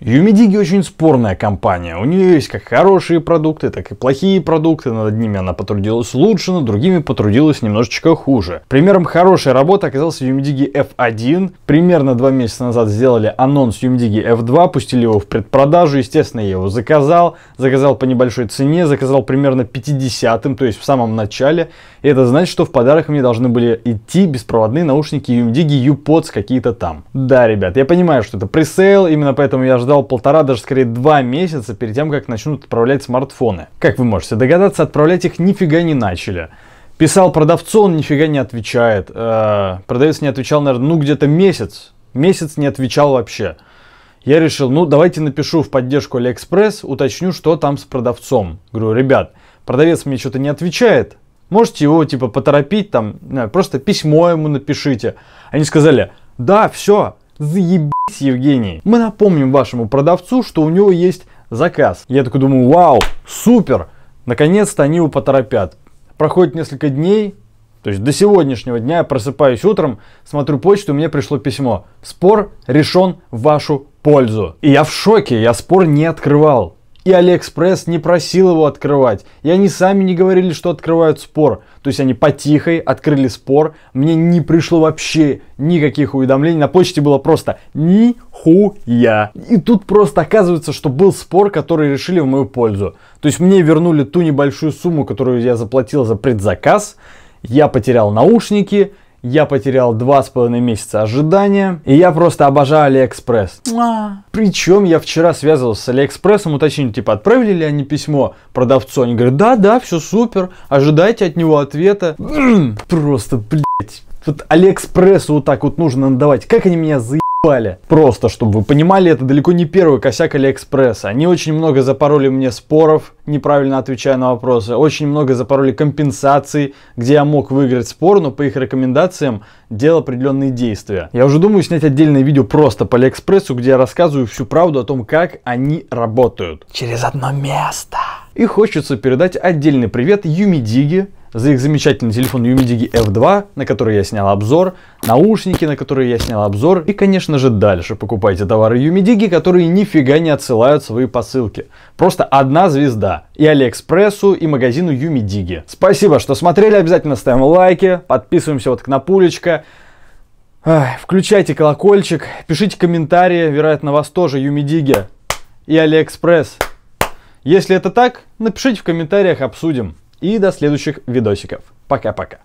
Юмидиги очень спорная компания. У нее есть как хорошие продукты, так и плохие продукты. Над одними она потрудилась лучше, над другими потрудилась немножечко хуже. Примером хорошей работы оказался Юмидиги F1. Примерно два месяца назад сделали анонс Юмидиги F2, пустили его в предпродажу. Естественно, я его заказал. Заказал по небольшой цене, заказал примерно 50-м, то есть в самом начале. И это значит, что в подарок мне должны были идти беспроводные наушники Юмидиги UPods какие-то там. Да, ребят, я понимаю, что это пресейл, именно поэтому я ждал полтора, даже скорее два месяца перед тем, как начнут отправлять смартфоны. Как вы можете догадаться, отправлять их нифига не начали. Писал продавцу, он нифига не отвечает. Э, продавец не отвечал, наверное, ну где-то месяц. Месяц не отвечал вообще. Я решил, ну давайте напишу в поддержку Алиэкспресс, уточню, что там с продавцом. Говорю, ребят, продавец мне что-то не отвечает, можете его типа поторопить, там, просто письмо ему напишите. Они сказали, да, все, заеб Евгений. Мы напомним вашему продавцу, что у него есть заказ. Я такой думаю, вау, супер, наконец-то они его поторопят. Проходит несколько дней, то есть до сегодняшнего дня я просыпаюсь утром, смотрю почту, мне пришло письмо. Спор решен в вашу пользу. И я в шоке, я спор не открывал. И Алиэкспресс не просил его открывать. И они сами не говорили, что открывают спор. То есть они по тихой открыли спор. Мне не пришло вообще никаких уведомлений. На почте было просто нихуя. И тут просто оказывается, что был спор, который решили в мою пользу. То есть мне вернули ту небольшую сумму, которую я заплатил за предзаказ. Я потерял наушники, я потерял два с половиной месяца ожидания, и я просто обожаю Алиэкспресс. А. Причем я вчера связывался с Алиэкспрессом, уточнил, типа, отправили ли они письмо продавцу. Они говорят, да, да, все супер, ожидайте от него ответа. Просто, блядь. вот Алиэкспрессу вот так вот нужно надавать. Как они меня за пропали. Просто, чтобы вы понимали, это далеко не первый косяк Алиэкспресса. Они очень много запороли мне споров, неправильно отвечая на вопросы. Очень много запороли компенсаций, где я мог выиграть спор, но по их рекомендациям делал определенные действия. Я уже думаю снять отдельное видео просто по Алиэкспрессу, где я рассказываю всю правду о том, как они работают. Через одно место. И хочется передать отдельный привет Юмидиге, за их замечательный телефон Юмидиги F2, на который я снял обзор, наушники, на которые я снял обзор, и, конечно же, дальше покупайте товары Юмидиги, которые нифига не отсылают свои посылки. Просто одна звезда. И Алиэкспрессу, и магазину Юмидиги. Спасибо, что смотрели, обязательно ставим лайки, подписываемся вот к напулечка. Включайте колокольчик, пишите комментарии, вероятно, вас тоже Юмидиги и Алиэкспресс. Если это так, напишите в комментариях, обсудим и до следующих видосиков. Пока-пока.